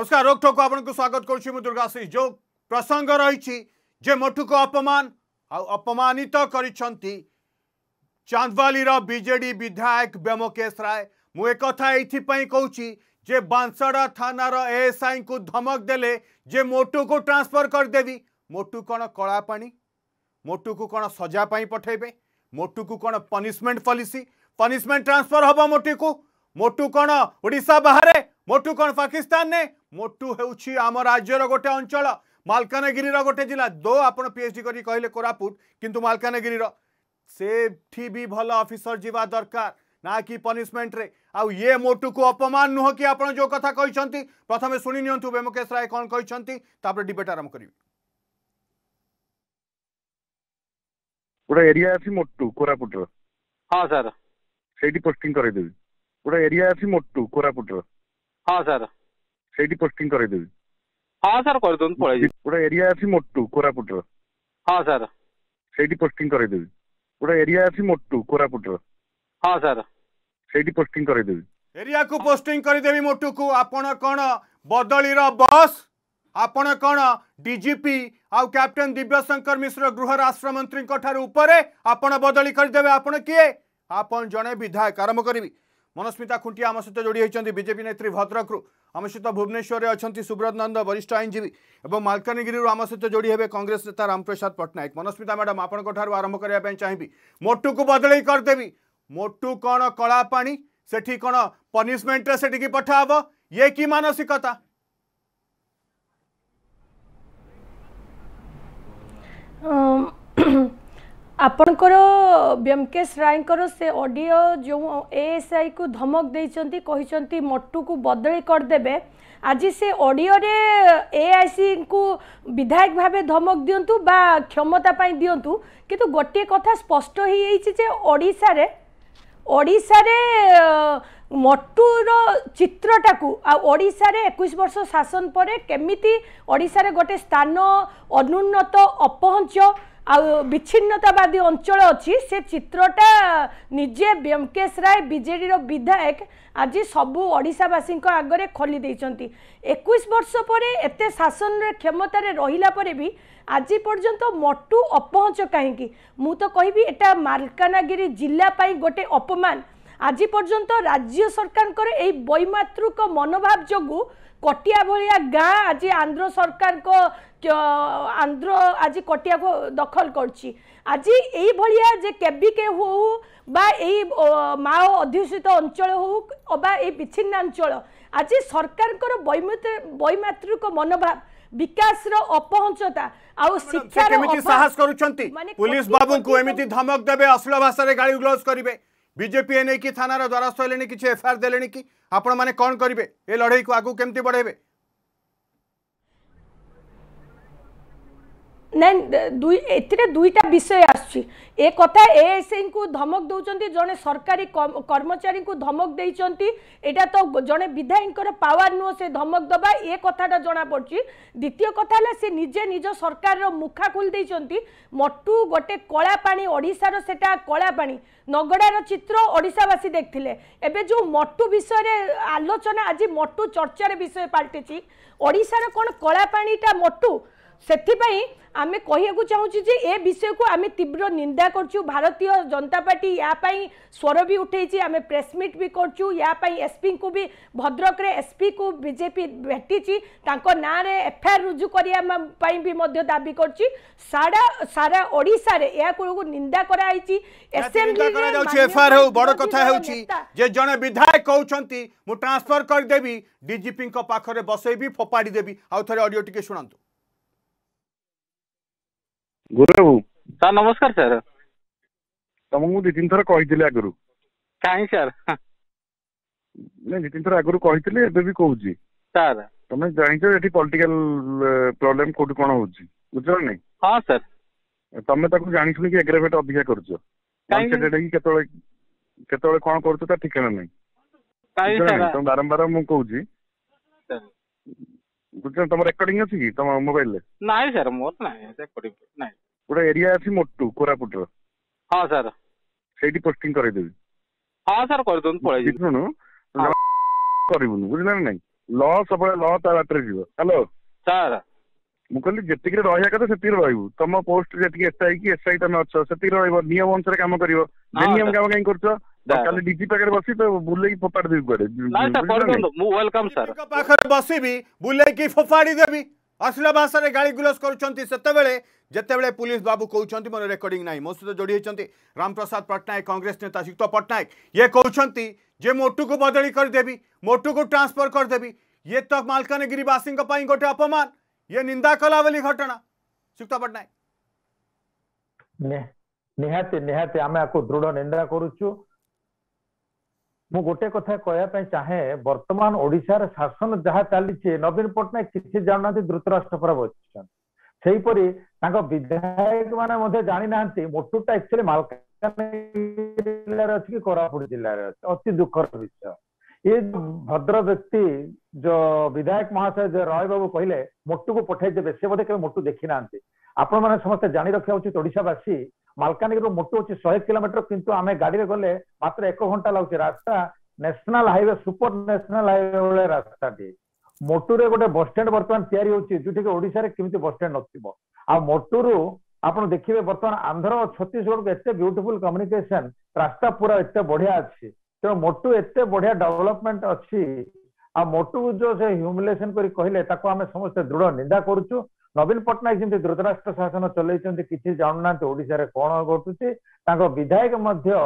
নমস্কার রোকঠোক আপনার স্বাগত করছি মু দুর্গা সিং যে প্রসঙ্গ রয়েছে যে মোটুক অপমান অপমানিত করেছেন চাঁদবালির বিজেডি বিধায়ক ব্যোমকেশ রায় মু একথা এইপাই কৌছি যে বাঁশড়া থানার এএসআই কু ধমক দেলে যে মোটুকু ট্রান্সফর করিদেবি মোটু কোণ কলাপাণি মোটুকু কোণ সজা পাই পঠাইবে মোটুকু কোণ পনিশমেন্ট পলিসি পনিশমেন্ট ট্রান্সফর হব মোটুকু মোটু কোণ ওড়িশা বাহারে মোটু কোণ পাকিস্তানে ମୋଟୁ ହେଉଛି ଆମ ରାଜ୍ୟର ଗୋଟେ ଅଞ୍ଚଳ ମାଲକାନଗିରିର ଗୋଟେ ଜିଲ୍ଲା ଦୋ ଆପଣ ପିଏଚ୍ଡି କରି କହିଲେ କୋରାପୁଟ କିନ୍ତୁ ମାଲକାନଗିରିର ସେଠି ବି ଭଲ ଅଫିସର ଯିବା ଦରକାର ନା କି ପନିଶମେଣ୍ଟରେ ଆଉ ଇଏ ମୋଟୁକୁ ଅପମାନ ନୁହଁ କି ଆପଣ ଯେଉଁ କଥା କହିଛନ୍ତି ପ୍ରଥମେ ଶୁଣି ନିଅନ୍ତୁ ବ୍ୟୋମକେଶ ରାୟ କ'ଣ କହିଛନ୍ତି ତାପରେ ଡିବେଟ୍ ଆରମ୍ଭ କରିବି ଗୋଟେ ଏରିଆ ଅଛି ମୋଟୁ କୋରାପୁଟର ହଁ ସାର୍ ସେଇଠି ପୋଷ୍ଟିଂ କରେଇଦେବି ଗୋଟେ ଏରିଆ ଅଛି ମୋଟୁ କୋରାପୁଟର ହଁ ସାର୍ ସେଇଠି ପୋଷ୍ଟିଂ କରେଇଦେବି ହଁ ସାର୍ କରିଦିଅନ୍ତୁ ପଳେଇବି ଗୋଟେ ଏରିଆ ଅଛି ମୋଟୁ କୋରାପୁଟର ହଁ ସାର୍ ସେଇଠି ପୋଷ୍ଟିଂ କରେଇଦେବି ଗୋଟେ ଏରିଆ ଅଛି ମୋଟୁ କୋରାପୁଟର ହଁ ସାର୍ ସେଇଠି ପୋଷ୍ଟିଂ କରେଇଦେବି ଏରିଆକୁ ପୋଷ୍ଟିଂ କରିଦେବି ମୋଟୁକୁ ଆପଣ କ'ଣ ବଦଳିର ବସ୍ ଆପଣ କ'ଣ ଡିଜିପି ଆଉ କ୍ୟାପ୍ଟେନ୍ ଦିବ୍ୟଶଙ୍କର ମିଶ୍ର ଗୃହ ରାଷ୍ଟ୍ରମନ୍ତ୍ରୀଙ୍କ ଠାରୁ ଉପରେ ଆପଣ ବଦଳି କରିଦେବେ ଆପଣ କିଏ ଆପଣ ଜଣେ ବିଧାୟକ ଆରମ୍ଭ କରିବି ମନସ୍ମିତା ଖୁଣ୍ଟିଆ ଆମ ସହିତ ଯୋଡ଼ି ହୋଇଛନ୍ତି ବିଜେପି ନେତ୍ରୀ ଭଦ୍ରକରୁ आम सहित भुवनेश्वर अच्छा सुब्रत नंद वरिष्ठ आईनजीवी और मलकानगि आम सहित जोड़ी हे कंग्रेस नेता रामप्रसाद पट्टनायक मनस्मिता मैडम आप आरंभ करने चाहिए मोटू को बदल करदेवि मोटू कौन कलापा से कौन पनिशमेंट से पठाव ये कि मानसिकता um ଆପଣଙ୍କର ବ୍ୟମକେଶ ରାୟଙ୍କର ସେ ଅଡ଼ିଓ ଯେଉଁ ଏଏସ୍ଆଇକୁ ଧମକ ଦେଇଛନ୍ତି କହିଛନ୍ତି ମଟୁକୁ ବଦଳି କରିଦେବେ ଆଜି ସେ ଅଡ଼ିଓରେ ଏଆଇସିଙ୍କୁ ବିଧାୟକ ଭାବେ ଧମକ ଦିଅନ୍ତୁ ବା କ୍ଷମତା ପାଇଁ ଦିଅନ୍ତୁ କିନ୍ତୁ ଗୋଟିଏ କଥା ସ୍ପଷ୍ଟ ହେଇଯାଇଛି ଯେ ଓଡ଼ିଶାରେ ଓଡ଼ିଶାରେ ମଟୁର ଚିତ୍ରଟାକୁ ଆଉ ଓଡ଼ିଶାରେ ଏକୋଇଶ ବର୍ଷ ଶାସନ ପରେ କେମିତି ଓଡ଼ିଶାରେ ଗୋଟେ ସ୍ଥାନ ଅନୁନ୍ନତ ଅପହଞ୍ଚ আচ্ছিন্নতাবাদী অঞ্চল অিত্রটা নিজে ব্যোমকেশ রায় বিজেডির বিধায়ক আজ সবু ওড়শাবাসী আগরে খোলি দিয়েছেন একুশ বর্ষ পরে এতে শাসনের ক্ষমতার রহিলা পরে বি আজ পর্যন্ত মটু অপহঞ্চ কী মু তো কবি এটা মালকানগিরি জেলাপ্রাই গোটে অপমান আজ পর্যন্ত রাজ্য সরকারঙ্কর এই বৈমাতৃক মনোভাব যোগু কটিয়া ভাগ গাঁ আজ আন্ধ্র সরকারক ଆନ୍ଧ୍ର ଆଜି କଟିଆକୁ ଦଖଲ କରୁଛି ଆଜି ଏଇଭଳିଆ ଯେ କେବିକେ ହେଉ বা এই মাও অধ্যুষিত অঞ্চল হোক বা এই বিচ্ছিন্নাঞ্চল আজি সরকারঙ্কর বৈমাত্রিক মনোভাব বিকাশর অপহঞ্চতা আউ শিক্ষা কেমিতি সাহস করুচন্তি পুলিশ বাবুকু এমিতি ধমক দেবে অশ্লীল ভাষায় গালি গ্লোজ করিবে বিজেপি এ নেকি থানার দ্বারস্থ হলেনি কিছু এফআইআর দেলেনি কি আপন মানে কোন করিবে এ লড়াইকু আগু কেমতি বড়াইবে দুই এতে দুইটা বিষয় আসছে এ কথা এএসআইঙ্কু ধমক দৌঁচ জনে সরকারি কর্মচারী ধমক দিয়েছেন এটা তো জনে বিধায়কর পাওয়ার নুহ সে ধমক দেবা এ কথাটা জনাপড়ছে দ্বিতীয় কথা হল সে নিজে নিজ সরকারের মুখা খোলি দিয়েছেন মটু গোটে কলা পা ওড়শার সেটা কলা পা নগড়ার চিত্র ওড়শাবাসী দেখলে এবে যে মটু বিষয়ে আলোচনা আজ মটু চর্চার বিষয় পাল্টিছি ওড়শার কোণ কলা পাটা মটু ସେଥିପାଇଁ ଆମେ କହିବାକୁ ଚାହୁଁଛୁ ଯେ ଏ ବିଷୟକୁ ଆମେ ତୀବ୍ର ନିନ୍ଦା କରୁଛୁ ଭାରତୀୟ ଜନତା ପାର୍ଟି ୟା ପାଇଁ ସ୍ୱର ବି ଉଠେଇଛି ଆମେ ପ୍ରେସମିଟ୍ ବି କରୁଛୁ ୟା ପାଇଁ ଏସ୍ପିଙ୍କୁ ବି ଭଦ୍ରକରେ ଏସ୍ପିକୁ ବିଜେପି ଭେଟିଛି ତାଙ୍କ ନାଁରେ ଏଫଆଇଆର୍ ରୁଜୁ କରିବା ପାଇଁ ବି ମଧ୍ୟ ଦାବି କରୁଛି ସାରା ସାରା ଓଡ଼ିଶାରେ ଏହାକୁ ନିନ୍ଦା କରାଯାଇଛି ବଡ଼ କଥା ହେଉଛି ଯେ ଜଣେ ବିଧାୟକ କହୁଛନ୍ତି ମୁଁ ଟ୍ରାନ୍ସଫର କରିଦେବି ଡିଜିପିଙ୍କ ପାଖରେ ବସେଇବି ଫୋପାଡ଼ି ଦେବି ଆଉ ଥରେ ଅଡ଼ିଓ ଟିକେ ଶୁଣନ୍ତୁ ଗୁରୁ ସାର୍ ନମସ୍କାର ସାର୍ ତମକୁ ମୁଁ ଦି ତିନି ଥର କହିଥିଲି ଆଗରୁ କାହିଁ ସାର୍ ନାଇଁ ଦି ତିନି ଥର ଆଗରୁ କହିଥିଲି ଏବେ ବି କହୁଛି ସାର୍ ତମେ ଜାଣିଛ ଏଠି ପଲିଟିକାଲ ପ୍ରୋବ୍ଲେମ କୋଉଠି କଣ ହଉଛି ବୁଝିଲ ନାଇଁ ହଁ ସାର୍ ତମେ ତାକୁ ଜାଣିଶୁଣି କି ଏଗ୍ରାଭେଟ ଅଧିକା କରୁଛ କେତେବେଳେ କେତେବେଳେ କଣ କରୁଛ ତା ଠିକଣା ନାହିଁ ତମେ ବାରମ୍ବାର ମୁଁ କହୁଛି ବୁଝୁଛ ତମ ରେକର୍ଡିଂ ଅଛି କି ତମ ମୋବାଇଲରେ ନାଇଁ ସାର୍ ମୋର ନାହିଁ ରେକର୍ଡିଂ ନାହିଁ ଗୋଟେ ଏରିଆ ଅଛି ମୋଟୁ କୋରାପୁଟର ହଁ ସାର୍ ସେଇଠି ପୋଷ୍ଟିଂ କରେଇଦେବି ହଁ ସାର୍ କରିଦିଅନ୍ତୁ ପଳେଇ ଶୁଣୁ କରିବୁନି ବୁଝିଲ ନା ନାଇଁ ଲ ସବୁବେଳେ ଲ ତା ବାଟରେ ଯିବ ହ୍ୟାଲୋ ସାର୍ ମୁଁ କହିଲି ଯେତିକିରେ ରହିବା କଥା ସେତିକି ରହିବୁ ତମ ପୋଷ୍ଟ ଯେତିକି ଏସ୍ଆଇ କି ଏସ୍ଆଇ ତମେ ଅଛ ସେତିକି ରହିବ ନିୟମ ଅନୁସାରେ କାମ କରିବ ନିୟମ କାମ କାହିଁ କରୁଛ କାଲି ଡିଜି ପାଖରେ ବସି ବୁଲେଇକି ଫୋପାଡି ଦେବି କୁଆଡେ ମୁଁ ୱେଲକମ୍ ସାର୍ ପାଖରେ ବସିବି ବୁଲେଇକି ଫୋପାଡି ଦେବି ଅଶ୍ଳୀଳ ଭାଷାରେ ଗାଳି ଗୁଲଜ କରୁଛନ୍ତି ସେତେବେଳେ ଯେତେବେଳେ ପୁଲିସ ବାବୁ କହୁଛନ୍ତି ମୋର ରେକର୍ଡିଂ ନାହିଁ ମୋ ସହିତ ଯୋଡ଼ି ହୋଇଛନ୍ତି ରାମପ୍ରସାଦ ପଟ୍ଟନାୟକ କଂଗ୍ରେସ ନେତା ଯୁକ୍ତ ପଟ୍ଟନାୟକ ଇଏ କହୁଛନ୍ତି ଯେ ମୋଟୁକୁ ବଦଳି କରିଦେବି ମୋଟୁକୁ ଟ୍ରାନ୍ସଫର କରିଦେବି ଇଏ ତ ମାଲକାନଗିରିବାସୀଙ୍କ ପାଇଁ ଗୋଟେ ଅପମାନ ଇଏ ନିନ୍ଦା କଲା ବୋଲି ଘଟଣା ଯୁକ୍ତ ପଟ୍ଟନାୟକ ନିହାତି ନିହାତି ଆମେ ଆକୁ ଦୃଢ ନିନ୍ଦା କରୁଛୁ ମୁଁ ଗୋଟେ କଥା କହିବା ପାଇଁ ଚାହେଁ ବର୍ତ୍ତମାନ ଓଡ଼ିଶାର ଶାସନ ଯାହା ଚାଲିଛି ନବୀନ ପଟ୍ଟନାୟକ କିଛି ଜାଣୁନାହାନ୍ତି ଧୃତରାଷ୍ଟ୍ର ପରା ବସିଛନ୍ତି ସେହିପରି ତାଙ୍କ ବିଧାୟକ ମାନେ ମଧ୍ୟ ଜାଣିନାହାନ୍ତି ମୋଟୁଟା ଆକ୍ଚୁଆଲି ମାଲକାନଗିରି ଜିଲ୍ଲାରେ ଅଛି କି କୋରାପୁଟ ଜିଲ୍ଲାରେ ଅଛି ଅତି ଦୁଃଖର ବିଷୟ ଏ ଭଦ୍ର ବ୍ୟକ୍ତି ଯୋଉ ବିଧାୟକ ମହାଶୟ ରୟ ବାବୁ କହିଲେ ମୋଟୁକୁ ପଠେଇଦେବେ ସେ ବୋଧେ କେବେ ମୋଟୁ ଦେଖିନାହାନ୍ତି ଆପଣମାନେ ସମସ୍ତେ ଜାଣି ରଖିବା ଉଚିତ ଓଡ଼ିଶାବାସୀ ମାଲକାନଗିରିରୁ ମୋଟୁ ଅଛି ଶହେ କିଲୋମିଟର କିନ୍ତୁ ଆମେ ଗାଡିରେ ଗଲେ ମାତ୍ର ଏକ ଘଣ୍ଟା ଲାଗୁଛି ରାସ୍ତା national highway super national highway ଭଳିଆ ରାସ୍ତାଟି ମୋଟୁରେ ଗୋଟେ ବସଷ୍ଟାଣ୍ଡ ବର୍ତ୍ତମାନ ତିଆରି ହଉଛି ଯୋଉଠିକି ଓଡିଶାରେ କେମିତି ବସଷ୍ଟାଣ୍ଡ ନଥିବ ଆଉ ମୋଟୁରୁ ଆପଣ ଦେଖିବେ ବର୍ତ୍ତମାନ ଆନ୍ଧ୍ର ଓ ଛତିଶଗଡକୁ ଏତେ ବିୟୁଟିଫୁଲ କମ୍ୟୁନିକେସନ ରାସ୍ତା ପୁରା ଏତେ ବଢିଆ ଅଛି ତେଣୁ ମୋଟୁ ଏତେ ବଢିଆ ଡେଭଲପମେଣ୍ଟ ଅଛି ଆଉ ମୋଟୁ ଯୋଉ ସେ ହ୍ୟୁମିଲେସନ କରି କହିଲେ ତାକୁ ଆମେ ସମସ୍ତେ ଦୃଢ ନିନ୍ଦା କରୁଛୁ ନବୀନ ପଟ୍ଟନାୟକ ଯେମିତି ଦ୍ରୁତରାଷ୍ଟ୍ର ଶାସନ ଚଲେଇଛନ୍ତି କିଛି ଜାଣୁନାହାନ୍ତି ଓଡିଶାରେ କଣ ଘଟୁଛି ତାଙ୍କ ବିଧାୟକ ମଧ୍ୟ